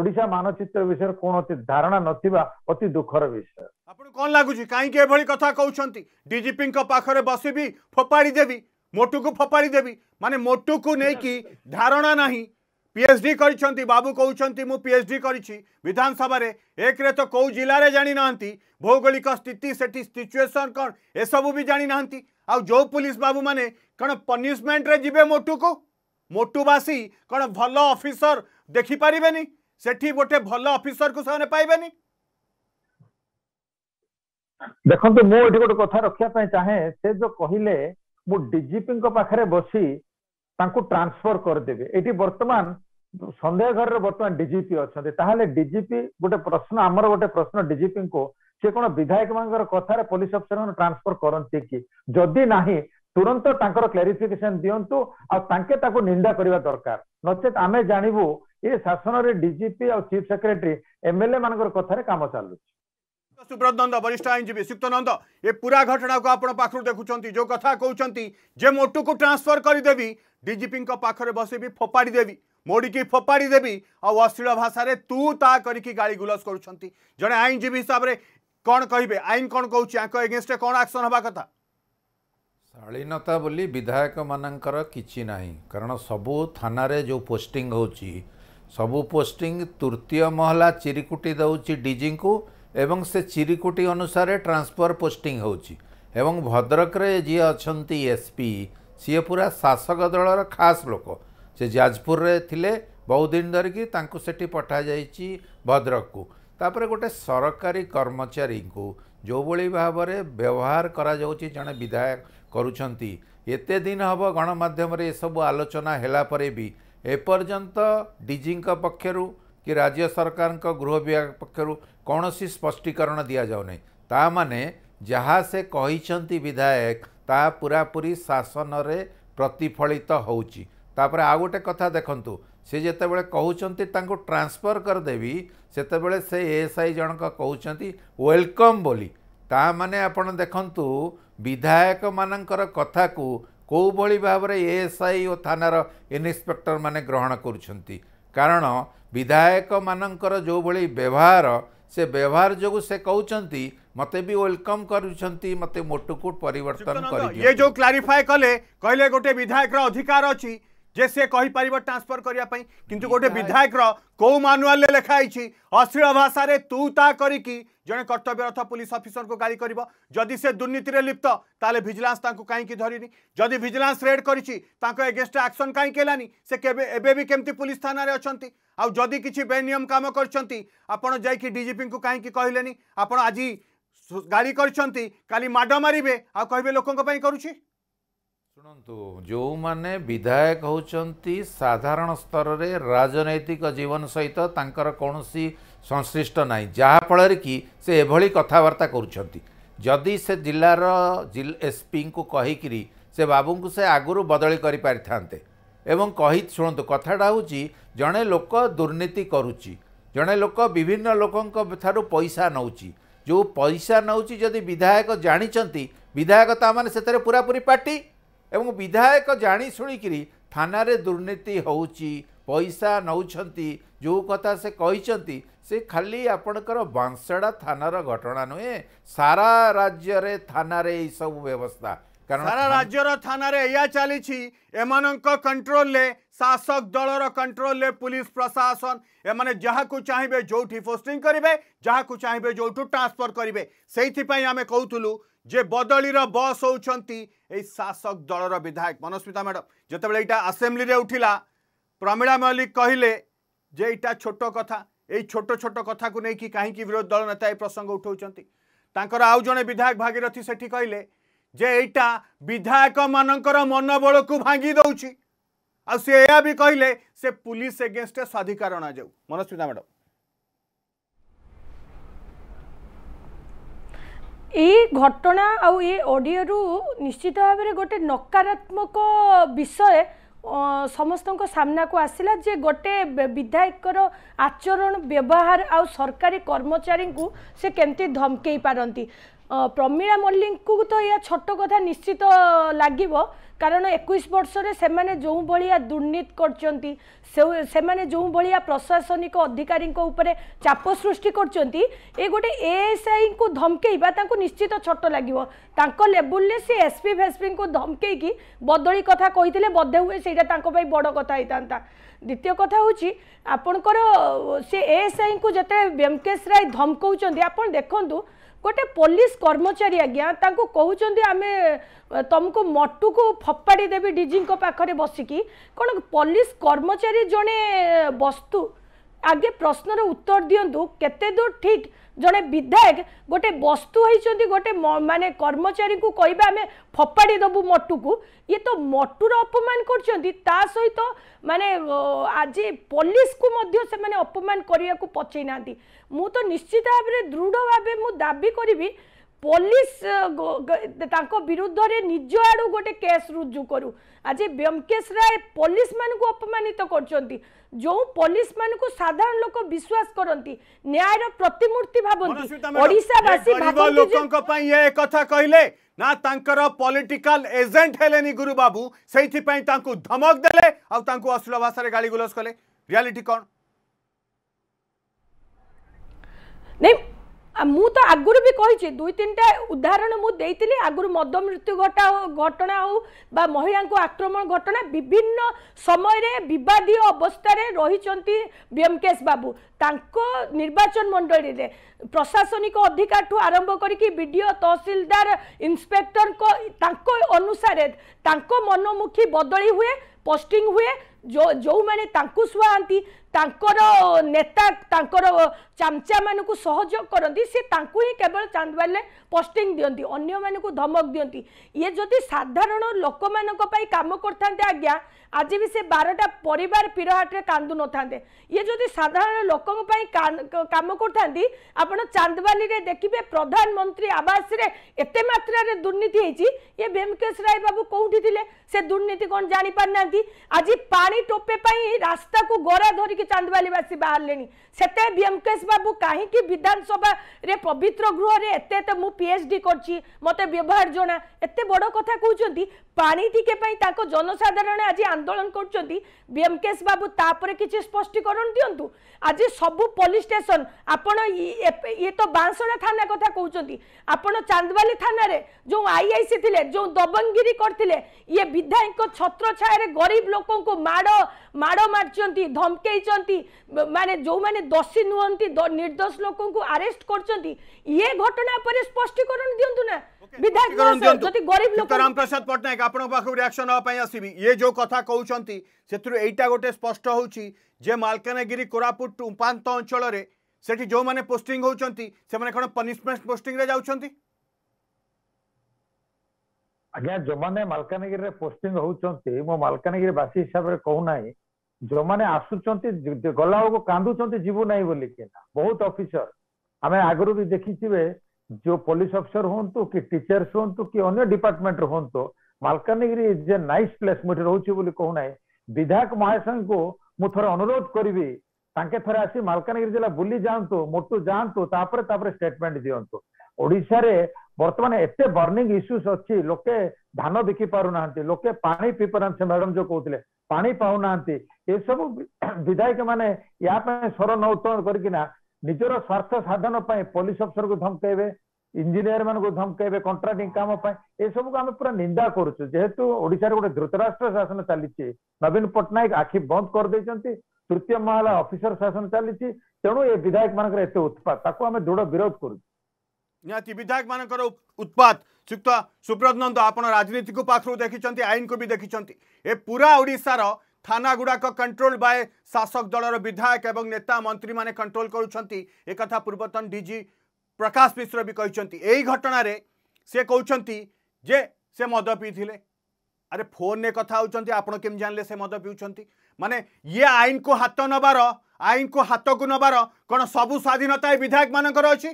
ଓଡିଶା ମାନଚିତ୍ର ବିଷୟରେ କୌଣସି ଧାରଣା ନଥିବା ଅତି ଦୁଃଖର ବିଷୟ ଆପଣ କଣ ଲାଗୁଛି କାହିଁକି ଏଭଳି କଥା କହୁଛନ୍ତି ଡିଜିପିଙ୍କ ପାଖରେ ବସିବି ଫୋପାଡ଼ି ଦେବି ମୋଟୁକୁ ଫୋପାଡ଼ି ଦେବି ମାନେ ମୋଟୁକୁ ନେଇକି ଧାରଣା ନାହିଁ ପିଏଚ୍ଡି କରିଛନ୍ତି ବାବୁ କହୁଛନ୍ତି ମୁଁ ପିଏଚ୍ଡି କରିଛି ବିଧାନସଭାରେ ଏକରେ ତ କେଉଁ ଜିଲ୍ଲାରେ ଜାଣିନାହାନ୍ତି ଭୌଗୋଳିକ ସ୍ଥିତି ସେଠି ସିଚୁଏସନ୍ କ'ଣ ଏସବୁ ବି ଜାଣିନାହାନ୍ତି ଆଉ ଯେଉଁ ପୁଲିସ ବାବୁମାନେ କ'ଣ ପନିସମେଣ୍ଟରେ ଯିବେ ମୋଟୁକୁ ମୋଟୁବାସୀ କ'ଣ ଭଲ ଅଫିସର ଦେଖିପାରିବେନି ସେଠି ଗୋଟେ ଭଲ ଅଫିସରକୁ ସେମାନେ ପାଇବେନି ଦେଖନ୍ତୁ ମୁଁ ଏଠି ଗୋଟେ କଥା ରଖିବା ପାଇଁ ଚାହେଁ ସେ ଯୋଉ କହିଲେ ମୁଁ ଡିଜିପିଙ୍କ ପାଖରେ ବସି ତାଙ୍କୁ ଟ୍ରାନ୍ସଫର କରିଦେବି ଏଠି ବର୍ତ୍ତମାନ ସନ୍ଦେହ ଘରରେ ବର୍ତ୍ତମାନ ଡିଜିପି ଅଛନ୍ତି ତାହେଲେ ଡିଜିପି ଗୋଟେ ପ୍ରଶ୍ନ ଆମର ଗୋଟେ ପ୍ରଶ୍ନ ଡିଜିପିଙ୍କୁ ସେ କଣ ବିଧାୟକମାନଙ୍କର କଥାରେ ପୋଲିସ ଅଫିସରମାନଙ୍କୁ ଟ୍ରାନ୍ସଫର କରନ୍ତି କି ଯଦି ନାହିଁ ତୁରନ୍ତ ତାଙ୍କର କ୍ଲାରିଫିକେସନ ଦିଅନ୍ତୁ ଆଉ ତାଙ୍କେ ତାକୁ ନିନ୍ଦା କରିବା ଦରକାର ନଚେତ ଆମେ ଜାଣିବୁ ଏ ଶାସନରେ ଡିଜିପି ଆଉ ଚିଫ ସେକ୍ରେଟାରୀ ଏମଏଲଏ ମାନଙ୍କର କଥାରେ କାମ ଚାଲୁଛି ସୁବ୍ରତ ନନ୍ଦ ବରିଷ୍ଠ ଆଇନଜୀବୀ ସୁକ୍ତ ନନ୍ଦ ଏ ପୁରା ଘଟଣାକୁ ଆପଣ ପାଖରୁ ଦେଖୁଛନ୍ତି ଯୋଉ କଥା କହୁଛନ୍ତି ଯେ ମୋଟୁକୁ ଟ୍ରାନ୍ସଫର କରିଦେବି ଡିଜିପିଙ୍କ ପାଖରେ ବସିବି ଫୋପାଡ଼ି ଦେବି ମୋଡ଼ିକି ଫୋପାଡ଼ି ଦେବି ଆଉ ଅଶ୍ଳୀଳ ଭାଷାରେ ତୁ ତା କରିକି ଗାଳି ଗୁଲଜ କରୁଛନ୍ତି ଜଣେ ଆଇନଜୀବୀ ହିସାବରେ କ'ଣ କହିବେ ଆଇନ କ'ଣ କହୁଛି ୟାଙ୍କ ଏଗେନଷ୍ଟରେ କ'ଣ ଆକ୍ସନ୍ ହେବା କଥା ଶାଳୀନତା ବୋଲି ବିଧାୟକମାନଙ୍କର କିଛି ନାହିଁ କାରଣ ସବୁ ଥାନାରେ ଯେଉଁ ପୋଷ୍ଟିଂ ହେଉଛି ସବୁ ପୋଷ୍ଟିଂ ତୃତୀୟ ମହଲା ଚିରିକୁଟି ଦେଉଛି ଡିଜିଙ୍କୁ ଏବଂ ସେ ଚିରିକୁଟି ଅନୁସାରେ ଟ୍ରାନ୍ସଫର ପୋଷ୍ଟିଂ ହେଉଛି ଏବଂ ଭଦ୍ରକରେ ଯିଏ ଅଛନ୍ତି ଏସ୍ପି ସିଏ ପୁରା ଶାସକ ଦଳର ଖାସ୍ ଲୋକ ସେ ଯାଜପୁରରେ ଥିଲେ ବହୁତ ଦିନ ଧରିକି ତାଙ୍କୁ ସେଠି ପଠାଯାଇଛି ଭଦ୍ରକକୁ ତାପରେ ଗୋଟେ ସରକାରୀ କର୍ମଚାରୀଙ୍କୁ ଯେଉଁଭଳି ଭାବରେ ବ୍ୟବହାର କରାଯାଉଛି ଜଣେ ବିଧାୟକ କରୁଛନ୍ତି ଏତେ ଦିନ ହେବ ଗଣମାଧ୍ୟମରେ ଏସବୁ ଆଲୋଚନା ହେଲା ପରେ ବି ଏପର୍ଯ୍ୟନ୍ତ ଡିଜିଙ୍କ ପକ୍ଷରୁ କି ରାଜ୍ୟ ସରକାରଙ୍କ ଗୃହ ବିଭାଗ ପକ୍ଷରୁ କୌଣସି ସ୍ପଷ୍ଟୀକରଣ ଦିଆଯାଉନାହିଁ ତାମାନେ ଯାହା ସେ କହିଛନ୍ତି ବିଧାୟକ ତାହା ପୁରାପୁରି ଶାସନରେ ପ୍ରତିଫଳିତ ହେଉଛି ତାପରେ ଆଉ ଗୋଟେ କଥା ଦେଖନ୍ତୁ ସେ ଯେତେବେଳେ କହୁଛନ୍ତି ତାଙ୍କୁ ଟ୍ରାନ୍ସଫର୍ କରିଦେବି ସେତେବେଳେ ସେ ଏସ୍ ଆଇ ଜଣକ କହୁଛନ୍ତି ୱେଲକମ୍ ବୋଲି ତାମାନେ ଆପଣ ଦେଖନ୍ତୁ ବିଧାୟକମାନଙ୍କର କଥାକୁ କେଉଁଭଳି ଭାବରେ ଏଏସ୍ ଆଇ ଓ ଥାନାର ଇନ୍ସପେକ୍ଟରମାନେ ଗ୍ରହଣ କରୁଛନ୍ତି କାରଣ ବିଧାୟକମାନଙ୍କର ଯେଉଁଭଳି ବ୍ୟବହାର ସେ ବ୍ୟବହାର ଯୋଗୁଁ ସେ କହୁଛନ୍ତି ମୋତେ ବି ୱେଲକମ୍ କରୁଛନ୍ତି ମୋତେ ମୋଟୁକୁ ପରିବର୍ତ୍ତନ କରିଦିଏ ଏ ଯେଉଁ କ୍ଲାରିଫାଏ କଲେ କହିଲେ ଗୋଟେ ବିଧାୟକର ଅଧିକାର ଅଛି ଯେ ସେ କହିପାରିବ ଟ୍ରାନ୍ସଫର କରିବା ପାଇଁ କିନ୍ତୁ ଗୋଟେ ବିଧାୟକର କେଉଁ ମାନୁଆଲରେ ଲେଖା ହେଇଛି ଅଶ୍ଳୀଳ ଭାଷାରେ ତୁ ତା କରିକି ଜଣେ କର୍ତ୍ତବ୍ୟରତ ପୁଲିସ ଅଫିସରଙ୍କୁ ଗାଳି କରିବ ଯଦି ସେ ଦୁର୍ନୀତିରେ ଲିପ୍ତ ତାହେଲେ ଭିଜିଲାନ୍ସ ତାଙ୍କୁ କାହିଁକି ଧରିନି ଯଦି ଭିଜିଲାନ୍ସ ରେଡ୍ କରିଛି ତାଙ୍କ ଏଗେନଷ୍ଟରେ ଆକ୍ସନ୍ କାହିଁକି ହେଲାନି ସେ କେବେ ଏବେ ବି କେମିତି ପୁଲିସ ଥାନାରେ ଅଛନ୍ତି ଆଉ ଯଦି କିଛି ବେନିୟମ କାମ କରିଛନ୍ତି ଆପଣ ଯାଇକି ଡିଜିପିଙ୍କୁ କାହିଁକି କହିଲେନି ଆପଣ ଆଜି ଗାଳି କରିଛନ୍ତି କାଲି ମାଡ଼ ମାରିବେ ଆଉ କହିବେ ଲୋକଙ୍କ ପାଇଁ କରୁଛି ଶୁଣନ୍ତୁ ଯେଉଁମାନେ ବିଧାୟକ ହେଉଛନ୍ତି ସାଧାରଣ ସ୍ତରରେ ରାଜନୈତିକ ଜୀବନ ସହିତ ତାଙ୍କର କୌଣସି ସଂଶ୍ଳିଷ୍ଟ ନାହିଁ ଯାହାଫଳରେ କି ସେ ଏଭଳି କଥାବାର୍ତ୍ତା କରୁଛନ୍ତି ଯଦି ସେ ଜିଲ୍ଲାର ଏସ୍ ପିଙ୍କୁ କହିକିରି ସେ ବାବୁଙ୍କୁ ସେ ଆଗରୁ ବଦଳି କରିପାରିଥାନ୍ତେ ଏବଂ କହି ଶୁଣନ୍ତୁ କଥାଟା ହେଉଛି ଜଣେ ଲୋକ ଦୁର୍ନୀତି କରୁଛି ଜଣେ ଲୋକ ବିଭିନ୍ନ ଲୋକଙ୍କ ଠାରୁ ପଇସା ନେଉଛି ଯେଉଁ ପଇସା ନେଉଛି ଯଦି ବିଧାୟକ ଜାଣିଛନ୍ତି ବିଧାୟକ ତା'ମାନେ ସେଥିରେ ପୁରାପୁରି ପାର୍ଟି ଏବଂ ବିଧାୟକ ଜାଣି ଶୁଣିକିରି ଥାନାରେ ଦୁର୍ନୀତି ହେଉଛି ପଇସା ନେଉଛନ୍ତି ଯେଉଁ କଥା ସେ କହିଛନ୍ତି ସେ ଖାଲି ଆପଣଙ୍କର ବାଂଶଡ଼ା ଥାନାର ଘଟଣା ନୁହେଁ ସାରା ରାଜ୍ୟରେ ଥାନାରେ ଏଇସବୁ ବ୍ୟବସ୍ଥା କାରଣ ସାରା ରାଜ୍ୟର ଥାନାରେ ଏଇଆ ଚାଲିଛି ଏମାନଙ୍କ କଣ୍ଟ୍ରୋଲରେ ଶାସକ ଦଳର କଣ୍ଟ୍ରୋଲରେ ପୁଲିସ ପ୍ରଶାସନ ଏମାନେ ଯାହାକୁ ଚାହିଁବେ ଯେଉଁଠି ପୋଷ୍ଟିଂ କରିବେ ଯାହାକୁ ଚାହିଁବେ ଯେଉଁଠୁ ଟ୍ରାନ୍ସଫର କରିବେ ସେଇଥିପାଇଁ ଆମେ କହୁଥିଲୁ ଯେ ବଦଳିର ବସ୍ ହେଉଛନ୍ତି এই শাসক দলর বিধায়ক মনস্মিতা ম্যাডাম যেতবে এইটা আসেম্বলি উঠিলা প্রমীলা মল্লিক কহিলে যে এইটা ছোট কথা এই ছোট ছোট কথা কু নেই কী বিরোধী দল নেতা এই প্রসঙ্গ উঠাউছেন তাঁর আউ জনে বিধায়ক ভাগীরথী সেটি কহিলে যে এইটা বিধায়ক মানকর মনোবলকু ভাঙ্গি দৌছি ଆଉ ସେ ଏହା ବି କହିଲେ ସେ ପୁଲିସ ଏଗେନଷ୍ଟରେ ସ୍ୱାଧିକାର ଅଣାଯାଉ ମନସ୍ମିତା ମ୍ୟାଡ଼ାମ୍ এই ঘটনা আউ এই অডিওরু নিশ্চিত ভাবে গোটে নকারাত্মক বিষয় ସମସ୍ତଙ୍କ ସାମ୍ନାକୁ ଆସିଲା ଯେ ଗୋଟେ ବିଧାୟକର ଆଚରଣ ବ୍ୟବହାର ଆଉ ସରକାରୀ କର୍ମଚାରୀଙ୍କୁ ସେ କେମିତି ଧମକେଇ ପାରନ୍ତି ପ୍ରମିଳା ମଲ୍ଲିକଙ୍କୁ ତ ଏହା ଛୋଟ କଥା ନିଶ୍ଚିତ ଲାଗିବ କାରଣ ଏକୋଇଶ ବର୍ଷରେ ସେମାନେ ଯେଉଁ ଭଳିଆ ଦୁର୍ନୀତି କରିଛନ୍ତି ସେମାନେ ଯେଉଁ ଭଳିଆ ପ୍ରଶାସନିକ ଅଧିକାରୀଙ୍କ ଉପରେ ଚାପ ସୃଷ୍ଟି କରୁଛନ୍ତି ଏ ଗୋଟେ ଏଏସ୍ଆଇଙ୍କୁ ଧମକେଇବା ତାଙ୍କୁ ନିଶ୍ଚିତ ଛୋଟ ଲାଗିବ ତାଙ୍କ ଲେବୁଲରେ ସେ ଏସ୍ପି ଫେସ୍ପିଙ୍କୁ ଧମକେଇକି ବଦଳି କଥା କହିଥିଲେ ବୋଧେ ହୁଏ ସେଇଟା ତାଙ୍କ ପାଇଁ ବଡ଼ କଥା ହେଇଥାନ୍ତା ଦ୍ୱିତୀୟ କଥା ହେଉଛି ଆପଣଙ୍କର ସେ ଏଏସ୍ଆଇଙ୍କୁ ଯେତେବେଳେ ବ୍ୟମକେଶ ରାୟ ଧମକଉଛନ୍ତି ଆପଣ ଦେଖନ୍ତୁ ଗୋଟେ ପୋଲିସ କର୍ମଚାରୀ ଆଜ୍ଞା ତାଙ୍କୁ କହୁଛନ୍ତି ଆମେ ତମକୁ ମଟୁକୁ ଫୋପାଡ଼ି ଦେବି ଡିଜିଙ୍କ ପାଖରେ ବସିକି କ'ଣ ପୋଲିସ କର୍ମଚାରୀ ଜଣେ ବସ୍ତୁ ଆଗେ ପ୍ରଶ୍ନର ଉତ୍ତର ଦିଅନ୍ତୁ କେତେ ଦୂର ଠିକ୍ ଜଣେ ବିଧାୟକ ଗୋଟେ ବସ୍ତୁ ହେଇଛନ୍ତି ଗୋଟେ ମାନେ କର୍ମଚାରୀଙ୍କୁ କହିବେ ଆମେ ଫୋପାଡ଼ି ଦେବୁ ମଟୁକୁ ଇଏ ତ ମଟୁର ଅପମାନ କରୁଛନ୍ତି ତା ସହିତ ମାନେ ଆଜି ପୋଲିସକୁ ମଧ୍ୟ ସେମାନେ ଅପମାନ କରିବାକୁ ପଛେଇ ନାହାନ୍ତି ମୁଁ ତ ନିଶ୍ଚିତ ଭାବରେ ଦୃଢ଼ ଭାବେ ମୁଁ ଦାବି କରିବି ପୋଲିସ ତାଙ୍କ ବିରୁଦ୍ଧରେ ନିଜ ଆଡ଼ୁ ଗୋଟେ କେସ୍ ରୁଜୁ କରୁ ଆଜି ବ୍ୟମକେଶ ରାୟ ପୋଲିସମାନଙ୍କୁ ଅପମାନିତ କରୁଛନ୍ତି ଯେଉଁ ପୋଲିସମାନଙ୍କୁ ସାଧାରଣ ଲୋକ ବିଶ୍ୱାସ କରନ୍ତି ନ୍ୟାୟର ପ୍ରତିମୂର୍ତ୍ତି ଭାବନ୍ତି ଓଡ଼ିଶାବାସୀ ଲୋକଙ୍କ ପାଇଁ ଏ କଥା କହିଲେ ନା ତାଙ୍କର ପଲିଟିକାଲ ଏଜେଣ୍ଟ ହେଲେନି ଗୁରୁ ବାବୁ ସେଇଥିପାଇଁ ତାଙ୍କୁ ଧମକ ଦେଲେ ଆଉ ତାଙ୍କୁ ଅଶ୍ଳୀଳ ଭାଷାରେ ଗାଳିଗୁଲଜ କଲେ ରିଆଲିଟି କ'ଣ ନାଇଁ ମୁଁ ତ ଆଗରୁ ବି କହିଛି ଦୁଇ ତିନିଟା ଉଦାହରଣ ମୁଁ ଦେଇଥିଲି ଆଗରୁ ମଦ ମୃତ୍ୟୁ ଘଟା ଘଟଣା ହେଉ ବା ମହିଳାଙ୍କୁ ଆକ୍ରମଣ ଘଟଣା ବିଭିନ୍ନ ସମୟରେ ବିବାଦୀୟ ଅବସ୍ଥାରେ ରହିଛନ୍ତି ବ୍ୟମକେଶ ବାବୁ ତାଙ୍କ ନିର୍ବାଚନ ମଣ୍ଡଳୀରେ ପ୍ରଶାସନିକ ଅଧିକାରଠୁ ଆରମ୍ଭ କରିକି ବି ଡି ଓ ତହସିଲଦାର ଇନ୍ସପେକ୍ଟରଙ୍କ ତାଙ୍କ ଅନୁସାରେ ତାଙ୍କ ମନୋମୁଖୀ ବଦଳି ହୁଏ ପୋଷ୍ଟିଂ ହୁଏ ଯେଉଁମାନେ ତାଙ୍କୁ ସୁହାନ୍ତି ତାଙ୍କର ନେତା ତାଙ୍କର ଚାମଚାମାନଙ୍କୁ ସହଯୋଗ କରନ୍ତି ସେ ତାଙ୍କୁ ହିଁ କେବଳ ଚାନ୍ଦବାଲରେ ପୋଷ୍ଟିଂ ଦିଅନ୍ତି ଅନ୍ୟମାନଙ୍କୁ ଧମକ ଦିଅନ୍ତି ଇଏ ଯଦି ସାଧାରଣ ଲୋକମାନଙ୍କ ପାଇଁ କାମ କରିଥାନ୍ତେ ଆଜ୍ଞା ଆଜି ବି ସେ ବାରଟା ପରିବାର ପିରହାଟରେ କାନ୍ଦୁ ନଥାନ୍ତେ ଇଏ ଯଦି ସାଧାରଣ ଲୋକଙ୍କ ପାଇଁ କାମ କରୁଥାନ୍ତି ଆପଣ ଚାନ୍ଦବାଲିରେ ଦେଖିବେ ପ୍ରଧାନମନ୍ତ୍ରୀ ଆବାସରେ ଏତେ ମାତ୍ରାରେ ଦୁର୍ନୀତି ହେଇଛି ଇଏ ଭେମକେଶ ରାୟ ବାବୁ କେଉଁଠି ଥିଲେ ସେ ଦୁର୍ନୀତି କ'ଣ ଜାଣିପାରୁନାହାନ୍ତି ଆଜି ପାଣି ପାଣି ଟୋପେ ପାଇଁ ରାସ୍ତାକୁ ଗୋରା ଧରିକି ଚାନ୍ଦବାଲିବାସୀ ବାହାରିଲେଣି ସେତେ ବ୍ୟମକେଶ ବାବୁ କାହିଁକି ବିଧାନସଭାରେ ପବିତ୍ର ଗୃହରେ ଏତେ ଏତେ ମୁଁ ପିଏଚ୍ଡି କରିଛି ମୋତେ ବ୍ୟବହାର ଜଣା ଏତେ ବଡ଼ କଥା କହୁଛନ୍ତି ପାଣିଟିକେ ପାଇଁ ତାଙ୍କ ଜନସାଧାରଣ ଆଜି ଆନ୍ଦୋଳନ କରୁଛନ୍ତି ବ୍ୟୋମକେଶ ବାବୁ ତାପରେ କିଛି ସ୍ପଷ୍ଟୀକରଣ ଦିଅନ୍ତୁ ଆଜି ସବୁ ପୋଲିସ ଷ୍ଟେସନ ଆପଣ ଇଏ ତ ବାଂଶଡ଼ା ଥାନା କଥା କହୁଛନ୍ତି ଆପଣ ଚାନ୍ଦବାଲି ଥାନାରେ ଯେଉଁ ଆଇଆଇସି ଥିଲେ ଯେଉଁ ଦବଙ୍ଗଗିରି କରିଥିଲେ ଇଏ ବିଧାୟକଙ୍କ ଛତ୍ର ଛାୟାରେ ଗରିବ ଲୋକଙ୍କୁ ମାଡ଼ ମାଡ଼ ମାରିଛନ୍ତି ଧମକେଇଛନ୍ତି ମାନେ ଯେଉଁମାନେ ଦୋଷୀ ନୁହନ୍ତି ନିର୍ଦ୍ଦୋଷ ଲୋକଙ୍କୁ ଆରେଷ୍ଟ କରୁଛନ୍ତି ଇଏ ଘଟଣା ଉପରେ ସ୍ପଷ୍ଟୀକରଣ ଦିଅନ୍ତୁ ନା যদি গরিব লোক রাম প্রসাদ পট্টনাক আপনার পাখ রিয়াকশন হওয়া পাই আসবি ইয়ে যে কথা কৌঁচি সেতু এইটা গোটে স্পষ্ট হচ্ছে যে মালকানগিরি কোরাপুট উপাত অঞ্চলের সেটি যে পোস্টিং হচ্ছেন সে কোণ পনিশমেন্ট পোস্টিংরে যাচ্ছেন আজ্ঞা যে মালকানগিরি পোস্টিং হচ্ছেন মো মালকানগিরি বাসী হিসাবে কৌ না ଯେଉଁମାନେ ଆସୁଛନ୍ତି ଗଲା ବେଳକୁ କାନ୍ଦୁଛନ୍ତି ଯିବୁ ନାହିଁ ବୋଲିକି ବହୁତ ଅଫିସର ଆମେ ଆଗରୁ ବି ଦେଖିଥିବେ जो पुलिस अफिसर हूँ कि टीचर्स हूँ कि अन्य डिपार्टमेंट हूँ मलकानगि नाइस प्लेस मुझे रोचे कहूना विधायक महाशय को मुझे अनुरोध करी थे आसी मलकानगि जिला बुली जातु मोटू जापर स्टेटमेंट दिंतु ओडे बर्तमान एत बर्णिंग इश्यूज अच्छी लोके धान बिकी पार ना लोके मैडम जो कहते पा पा ना ये सब विधायक मानने या स्वर नौत करना ନିଜର ସ୍ୱାର୍ଥ ସାଧନ ପାଇଁ ପୋଲିସ ଅଫିସରକୁ ଧମକେଇବେ ଇଞ୍ଜିନିୟର ମାନଙ୍କୁ ଧମକେଇବେ କଣ୍ଟ୍ରାକ୍ଟିଂ କାମ ପାଇଁ ଏସବୁକୁ ଆମେ ପୁରା ନିନ୍ଦା କରୁଛୁ ଯେହେତୁ ଓଡିଶାରେ ଗୋଟେ ଧୃତରାଷ୍ଟ୍ର ଶାସନ ଚାଲିଛି ନବୀନ ପଟ୍ଟନାୟକ ଆଖି ବନ୍ଦ କରିଦେଇଛନ୍ତି ତୃତୀୟ ମହଲା ଅଫିସର ଶାସନ ଚାଲିଛି ତେଣୁ ଏ ବିଧାୟକ ମାନଙ୍କର ଏତେ ଉତ୍ପାତ ତାକୁ ଆମେ ଦୃଢ ବିରୋଧ କରୁଛୁ ନିହାତି ବିଧାୟକ ମାନଙ୍କର ଉତ୍ପାତ ଯୁକ୍ତ ସୁବ୍ରତ ନନ୍ଦ ଆପଣ ରାଜନୀତିକୁ ପାଖରୁ ଦେଖିଛନ୍ତି ଆଇନକୁ ବି ଦେଖିଛନ୍ତି ଏ ପୁରା ଓଡ଼ିଶାର থানা গুড়াক কন্ট্রোল বাই শাসক দলর বিধায়ক এবং নেতা মন্ত্রী মানে কন্ট্রোল করছেন একথা পূর্বতন ডিজি প্রকাশ মিশ্র বি কিন্তু এই ঘটনার সে কৌন যে সে মদ পিলে আরে ফোনে কথা হচ্ছেন আপনার কেমি জানলে সে মদ পিউন মানে ইয়ে আইন কু হাত নবার আইন কু হাতকু নবার কোণ সবু স্বাধীনতা এই বিধায়ক মানকর অছি